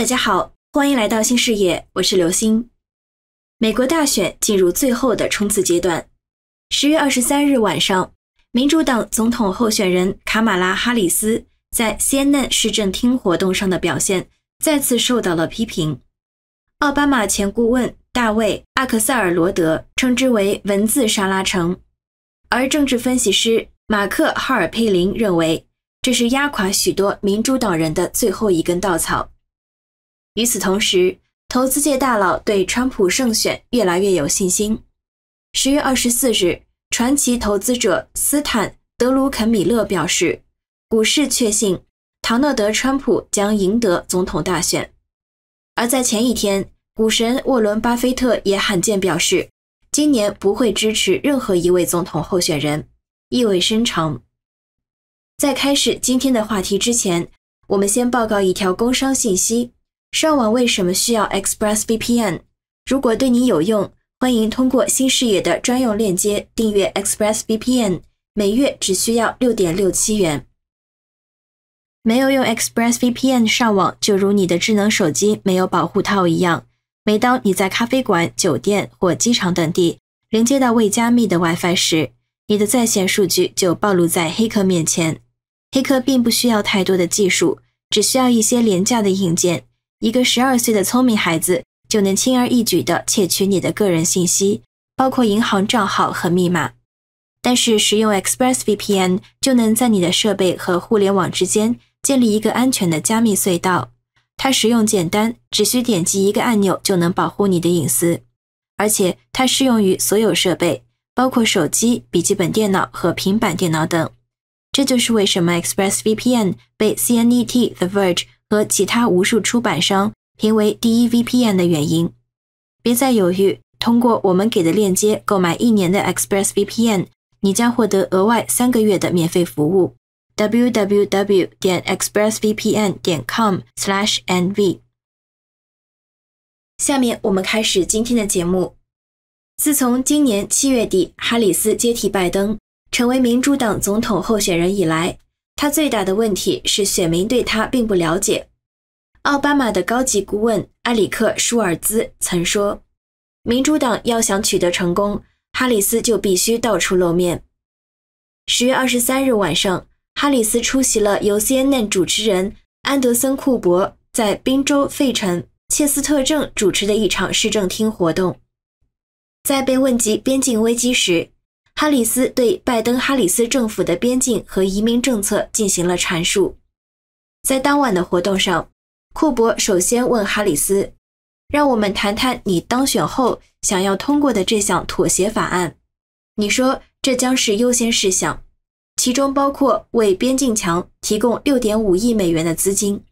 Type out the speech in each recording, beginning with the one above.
大家好，欢迎来到新视野，我是刘星。美国大选进入最后的冲刺阶段，十月二十三日晚上，民主党总统候选人卡马拉哈里斯在 CNN 市政厅活动上的表现再次受到了批评。奥巴马前顾问大卫阿克塞尔罗德称之为“文字沙拉城”，而政治分析师马克哈尔佩林认为这是压垮许多民主党人的最后一根稻草。与此同时，投资界大佬对川普胜选越来越有信心。十月二十四日，传奇投资者斯坦德鲁肯米勒表示，股市确信唐纳德·川普将赢得总统大选。而在前一天，股神沃伦·巴菲特也罕见表示，今年不会支持任何一位总统候选人，意味深长。在开始今天的话题之前，我们先报告一条工商信息。上网为什么需要 Express VPN？如果对你有用，欢迎通过新视野的专用链接订阅 Express VPN，每月只需要六点六七元。没有用 Express VPN 上网，就如你的智能手机没有保护套一样。每当你在咖啡馆、酒店或机场等地连接到未加密的 WiFi 时，你的在线数据就暴露在黑客面前。黑客并不需要太多的技术，只需要一些廉价的硬件。一个十二岁的聪明孩子就能轻而易举地窃取你的个人信息，包括银行账号和密码。但是，使用 ExpressVPN 就能在你的设备和互联网之间建立一个安全的加密隧道。它使用简单，只需点击一个按钮就能保护你的隐私，而且它适用于所有设备，包括手机、笔记本电脑和平板电脑等。这就是为什么 ExpressVPN 被 CNNET The Verge。和其他无数出版商评为第一 VPN 的原因，别再犹豫，通过我们给的链接购买一年的 ExpressVPN，你将获得额外三个月的免费服务。w w w. 点 expressvpn. 点 com/slashnv。下面我们开始今天的节目。自从今年七月底哈里斯接替拜登成为民主党总统候选人以来。他最大的问题是选民对他并不了解。奥巴马的高级顾问埃里克·舒尔兹曾说：“民主党要想取得成功，哈里斯就必须到处露面。”十月二十三日晚上，哈里斯出席了由 CNN 主持人安德森·库伯在宾州费城切斯特镇主持的一场市政厅活动。在被问及边境危机时，哈里斯对拜登·哈里斯政府的边境和移民政策进行了阐述。在当晚的活动上，库珀首先问哈里斯：“让我们谈谈你当选后想要通过的这项妥协法案。你说这将是优先事项，其中包括为边境墙提供6.5亿美元的资金。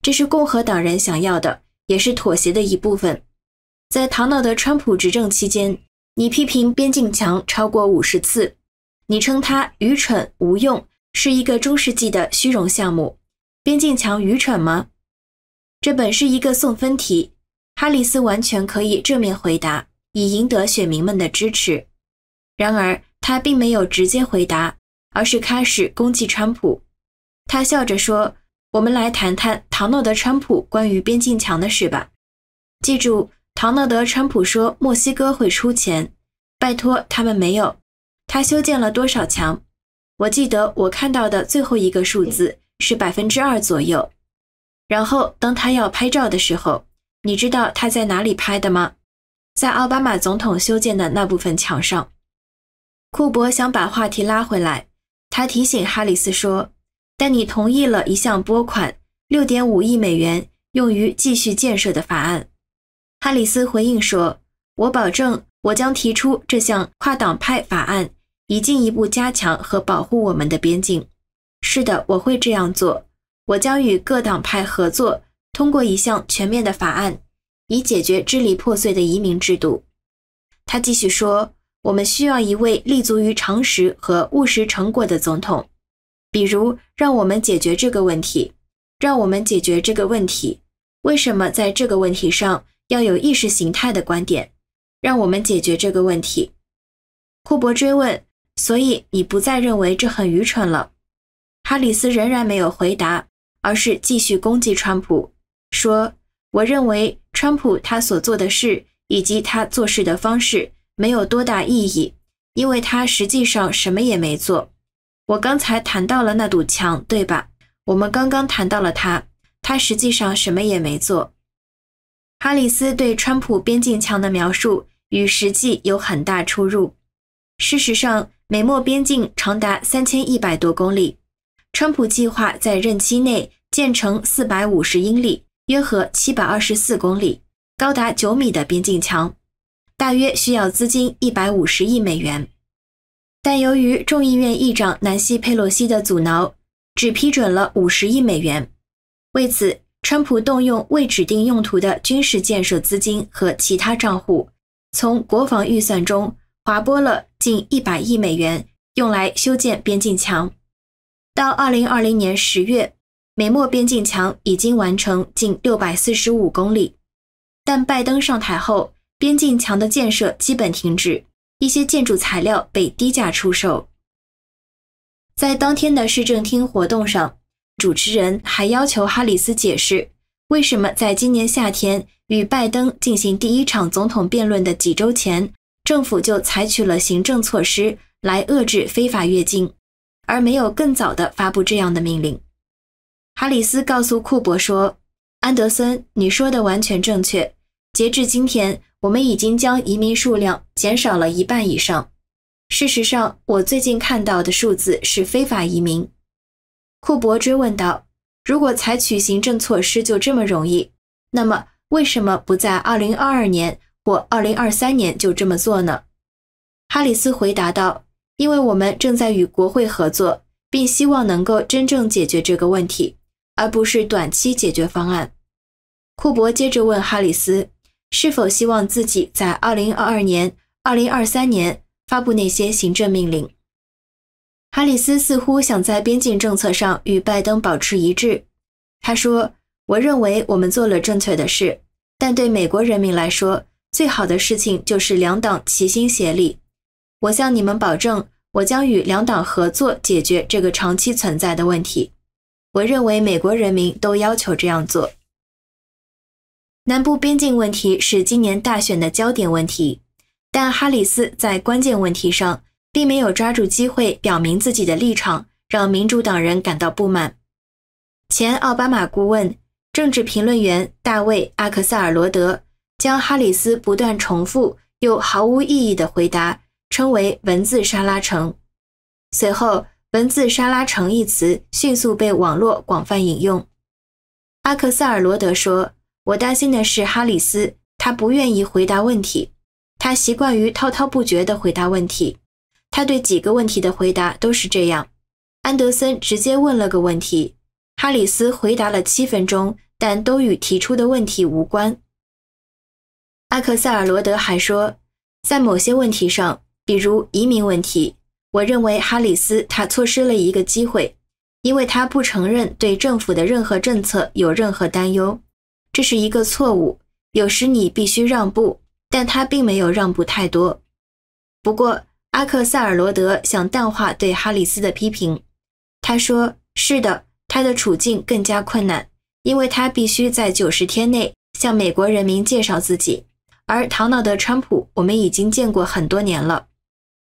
这是共和党人想要的，也是妥协的一部分。在唐纳德·川普执政期间。”你批评边境墙超过五十次，你称它愚蠢无用，是一个中世纪的虚荣项目。边境墙愚蠢吗？这本是一个送分题，哈里斯完全可以正面回答，以赢得选民们的支持。然而，他并没有直接回答，而是开始攻击川普。他笑着说：“我们来谈谈唐诺德·川普关于边境墙的事吧。记住。”唐纳德·川普说：“墨西哥会出钱，拜托，他们没有。他修建了多少墙？我记得我看到的最后一个数字是百分之二左右。然后，当他要拍照的时候，你知道他在哪里拍的吗？在奥巴马总统修建的那部分墙上。”库伯想把话题拉回来，他提醒哈里斯说：“但你同意了一项拨款六点五亿美元用于继续建设的法案。”哈里斯回应说：“我保证，我将提出这项跨党派法案，以进一步加强和保护我们的边境。是的，我会这样做。我将与各党派合作，通过一项全面的法案，以解决支离破碎的移民制度。”他继续说：“我们需要一位立足于常识和务实成果的总统，比如让我们解决这个问题，让我们解决这个问题。为什么在这个问题上？”要有意识形态的观点，让我们解决这个问题。库伯追问：“所以你不再认为这很愚蠢了？”哈里斯仍然没有回答，而是继续攻击川普，说：“我认为川普他所做的事以及他做事的方式没有多大意义，因为他实际上什么也没做。我刚才谈到了那堵墙，对吧？我们刚刚谈到了他，他实际上什么也没做。”哈里斯对川普边境墙的描述与实际有很大出入。事实上，美墨边境长达三千一百多公里，川普计划在任期内建成四百五十英里（约合七百二十四公里）高达九米的边境墙，大约需要资金一百五十亿美元。但由于众议院议长南希·佩洛西的阻挠，只批准了五十亿美元。为此，川普动用未指定用途的军事建设资金和其他账户，从国防预算中划拨了近100亿美元，用来修建边境墙。到2020年10月，美墨边境墙已经完成近645公里。但拜登上台后，边境墙的建设基本停止，一些建筑材料被低价出售。在当天的市政厅活动上。主持人还要求哈里斯解释，为什么在今年夏天与拜登进行第一场总统辩论的几周前，政府就采取了行政措施来遏制非法越境，而没有更早的发布这样的命令。哈里斯告诉库珀说：“安德森，你说的完全正确。截至今天，我们已经将移民数量减少了一半以上。事实上，我最近看到的数字是非法移民。”库珀追问道：“如果采取行政措施就这么容易，那么为什么不在2022年或2023年就这么做呢？”哈里斯回答道：“因为我们正在与国会合作，并希望能够真正解决这个问题，而不是短期解决方案。”库珀接着问哈里斯：“是否希望自己在2022年、2023年发布那些行政命令？”哈里斯似乎想在边境政策上与拜登保持一致。他说：“我认为我们做了正确的事，但对美国人民来说，最好的事情就是两党齐心协力。我向你们保证，我将与两党合作解决这个长期存在的问题。我认为美国人民都要求这样做。南部边境问题是今年大选的焦点问题，但哈里斯在关键问题上。”并没有抓住机会表明自己的立场，让民主党人感到不满。前奥巴马顾问、政治评论员大卫·阿克塞尔罗德将哈里斯不断重复又毫无意义的回答称为“文字沙拉城”。随后，“文字沙拉城”一词迅速被网络广泛引用。阿克塞尔罗德说：“我担心的是哈里斯，他不愿意回答问题，他习惯于滔滔不绝地回答问题。”他对几个问题的回答都是这样。安德森直接问了个问题，哈里斯回答了七分钟，但都与提出的问题无关。艾克塞尔罗德还说，在某些问题上，比如移民问题，我认为哈里斯他错失了一个机会，因为他不承认对政府的任何政策有任何担忧，这是一个错误。有时你必须让步，但他并没有让步太多。不过，阿克塞尔罗德想淡化对哈里斯的批评。他说：“是的，他的处境更加困难，因为他必须在九十天内向美国人民介绍自己。而唐纳德·川普，我们已经见过很多年了。”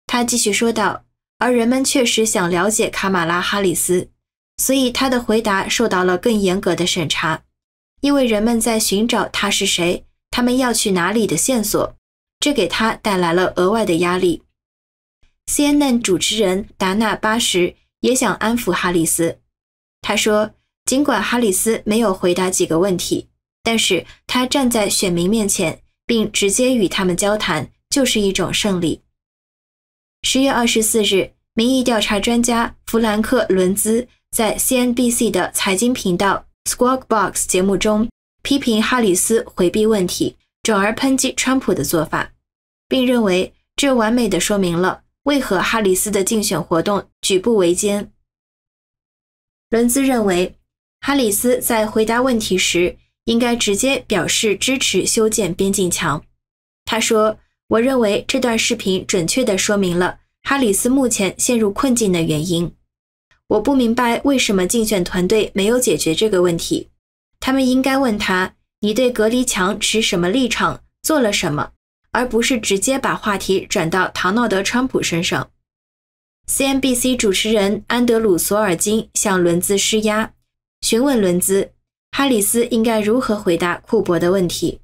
他继续说道：“而人们确实想了解卡马拉·哈里斯，所以他的回答受到了更严格的审查，因为人们在寻找他是谁，他们要去哪里的线索，这给他带来了额外的压力。” CNN 主持人达纳·巴什也想安抚哈里斯，他说：“尽管哈里斯没有回答几个问题，但是他站在选民面前，并直接与他们交谈，就是一种胜利。”十月二十四日，民意调查专家弗兰克·伦兹在 CNBC 的财经频道《Squawk Box》节目中批评哈里斯回避问题，转而抨击川普的做法，并认为这完美的说明了。为何哈里斯的竞选活动举步维艰？伦兹认为，哈里斯在回答问题时应该直接表示支持修建边境墙。他说：“我认为这段视频准确地说明了哈里斯目前陷入困境的原因。我不明白为什么竞选团队没有解决这个问题。他们应该问他：你对隔离墙持什么立场？做了什么？”而不是直接把话题转到唐纳德·川普身上。CNBC 主持人安德鲁·索尔金向伦兹施压，询问伦兹哈里斯应该如何回答库珀的问题。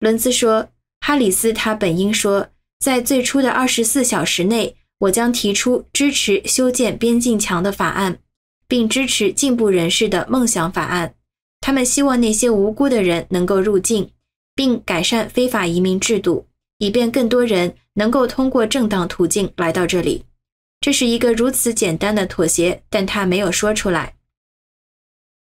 伦兹说：“哈里斯他本应说，在最初的二十四小时内，我将提出支持修建边境墙的法案，并支持进步人士的梦想法案。他们希望那些无辜的人能够入境。”并改善非法移民制度，以便更多人能够通过正当途径来到这里。这是一个如此简单的妥协，但他没有说出来。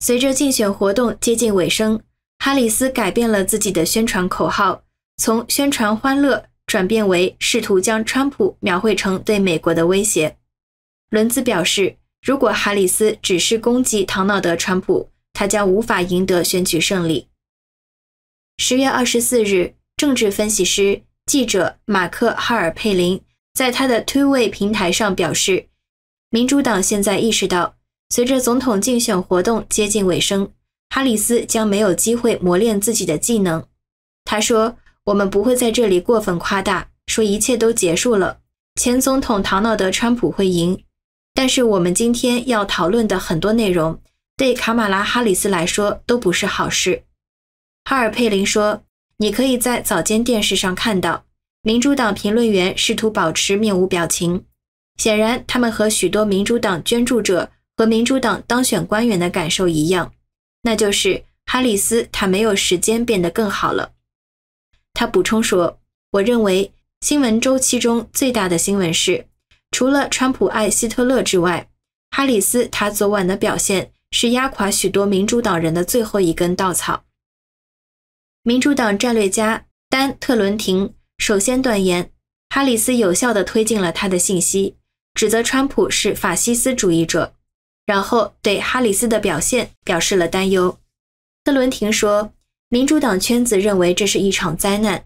随着竞选活动接近尾声，哈里斯改变了自己的宣传口号，从宣传欢乐转变为试图将川普描绘成对美国的威胁。伦兹表示，如果哈里斯只是攻击唐纳德·川普，他将无法赢得选举胜利。十月二十四日，政治分析师、记者马克·哈尔佩林在他的推位平台上表示，民主党现在意识到，随着总统竞选活动接近尾声，哈里斯将没有机会磨练自己的技能。他说：“我们不会在这里过分夸大，说一切都结束了，前总统唐纳德·川普会赢。但是，我们今天要讨论的很多内容，对卡马拉·哈里斯来说都不是好事。”哈尔佩林说：“你可以在早间电视上看到民主党评论员试图保持面无表情。显然，他们和许多民主党捐助者和民主党当选官员的感受一样，那就是哈里斯他没有时间变得更好了。”他补充说：“我认为新闻周期中最大的新闻是，除了川普爱希特勒之外，哈里斯他昨晚的表现是压垮许多民主党人的最后一根稻草。”民主党战略家丹·特伦廷首先断言，哈里斯有效地推进了他的信息，指责川普是法西斯主义者，然后对哈里斯的表现表示了担忧。特伦廷说：“民主党圈子认为这是一场灾难。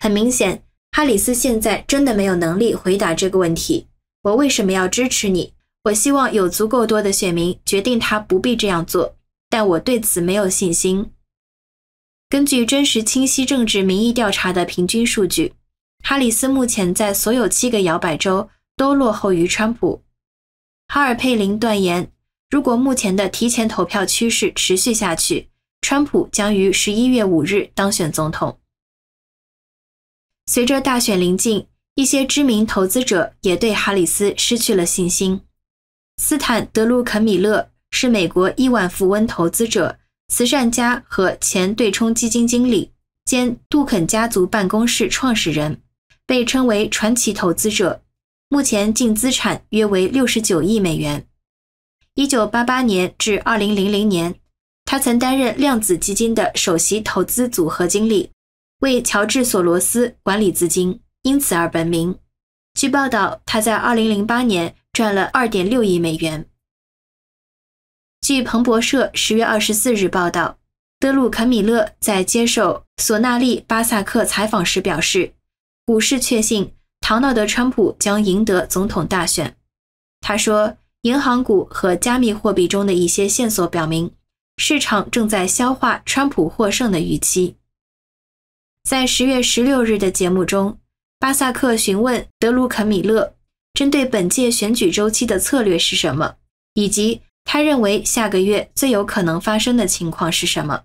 很明显，哈里斯现在真的没有能力回答这个问题。我为什么要支持你？我希望有足够多的选民决定他不必这样做，但我对此没有信心。”根据真实清晰政治民意调查的平均数据，哈里斯目前在所有七个摇摆州都落后于川普。哈尔佩林断言，如果目前的提前投票趋势持续下去，川普将于十一月五日当选总统。随着大选临近，一些知名投资者也对哈里斯失去了信心。斯坦·德鲁肯米勒是美国亿万富翁投资者。慈善家和前对冲基金经理兼杜肯家族办公室创始人，被称为传奇投资者，目前净资产约为六十九亿美元。一九八八年至二零零零年，他曾担任量子基金的首席投资组合经理，为乔治·索罗斯管理资金，因此而闻名。据报道，他在二零零八年赚了二点六亿美元。据彭博社十月二十四日报道，德鲁肯米勒在接受索纳利·巴萨克采访时表示，股市确信唐纳德·川普将赢得总统大选。他说，银行股和加密货币中的一些线索表明，市场正在消化川普获胜的预期。在十月十六日的节目中，巴萨克询问德鲁肯米勒，针对本届选举周期的策略是什么，以及。他认为下个月最有可能发生的情况是什么？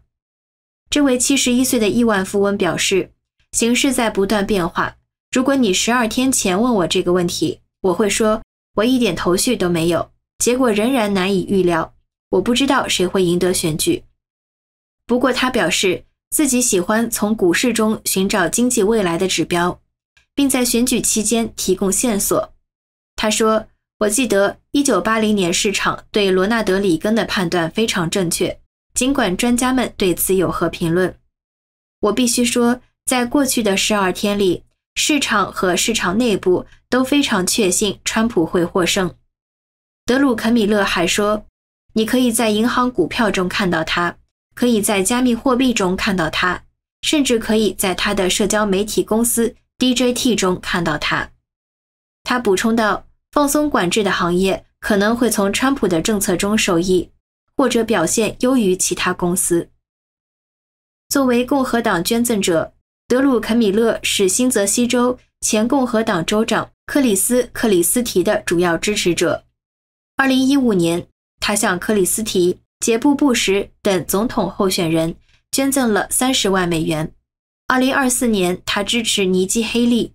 这位七十一岁的亿万富翁表示，形势在不断变化。如果你十二天前问我这个问题，我会说我一点头绪都没有，结果仍然难以预料。我不知道谁会赢得选举。不过，他表示自己喜欢从股市中寻找经济未来的指标，并在选举期间提供线索。他说。我记得一九八零年市场对罗纳德里根的判断非常正确，尽管专家们对此有何评论。我必须说，在过去的十二天里，市场和市场内部都非常确信川普会获胜。德鲁肯米勒还说：“你可以在银行股票中看到他，可以在加密货币中看到他，甚至可以在他的社交媒体公司 D J T 中看到他。”他补充道。放松管制的行业可能会从川普的政策中受益，或者表现优于其他公司。作为共和党捐赠者，德鲁肯米勒是新泽西州前共和党州长克里斯·克里斯提的主要支持者。2015年，他向克里斯提、杰布·布什等总统候选人捐赠了30万美元。2024年，他支持尼基·黑利。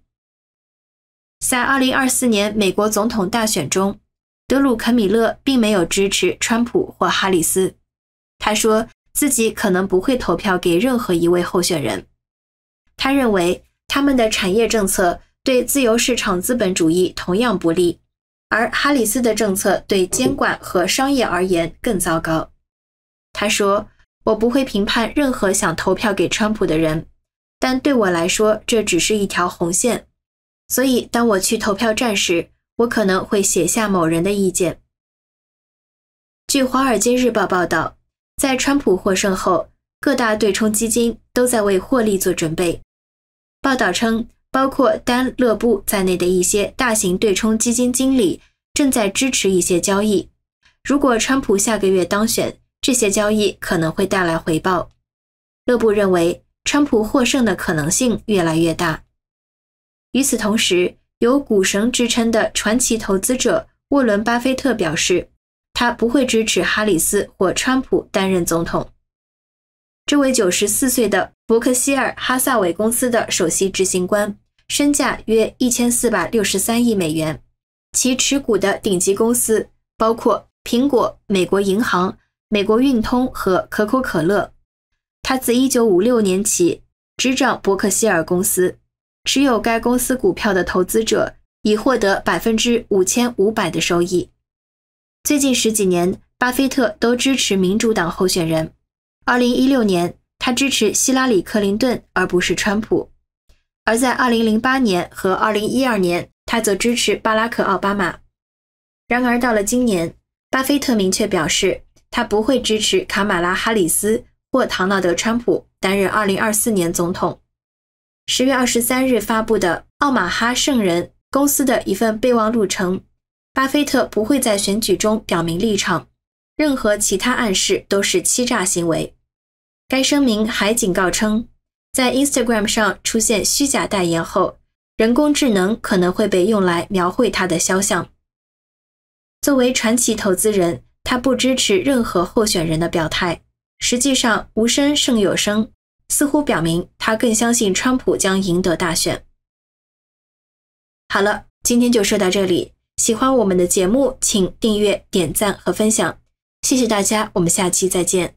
在2024年美国总统大选中，德鲁肯米勒并没有支持川普或哈里斯。他说自己可能不会投票给任何一位候选人。他认为他们的产业政策对自由市场资本主义同样不利，而哈里斯的政策对监管和商业而言更糟糕。他说：“我不会评判任何想投票给川普的人，但对我来说，这只是一条红线。”所以，当我去投票站时，我可能会写下某人的意见。据《华尔街日报》报道，在川普获胜后，各大对冲基金都在为获利做准备。报道称，包括丹·勒布在内的一些大型对冲基金经理正在支持一些交易。如果川普下个月当选，这些交易可能会带来回报。勒布认为，川普获胜的可能性越来越大。与此同时，有“股神”之称的传奇投资者沃伦·巴菲特表示，他不会支持哈里斯或川普担任总统。这位94岁的伯克希尔·哈撒韦公司的首席执行官，身价约1463亿美元，其持股的顶级公司包括苹果、美国银行、美国运通和可口可乐。他自1956年起执掌伯克希尔公司。持有该公司股票的投资者已获得百分之五千五百的收益。最近十几年，巴菲特都支持民主党候选人。二零一六年，他支持希拉里·克林顿而不是川普；而在二零零八年和二零一二年，他则支持巴拉克·奥巴马。然而，到了今年，巴菲特明确表示，他不会支持卡马拉·哈里斯或唐纳德·川普担任二零二四年总统。十月二十三日发布的奥马哈圣人公司的一份备忘录称，巴菲特不会在选举中表明立场，任何其他暗示都是欺诈行为。该声明还警告称，在 Instagram 上出现虚假代言后，人工智能可能会被用来描绘他的肖像。作为传奇投资人，他不支持任何候选人的表态。实际上，无声胜有声。似乎表明他更相信川普将赢得大选。好了，今天就说到这里。喜欢我们的节目，请订阅、点赞和分享。谢谢大家，我们下期再见。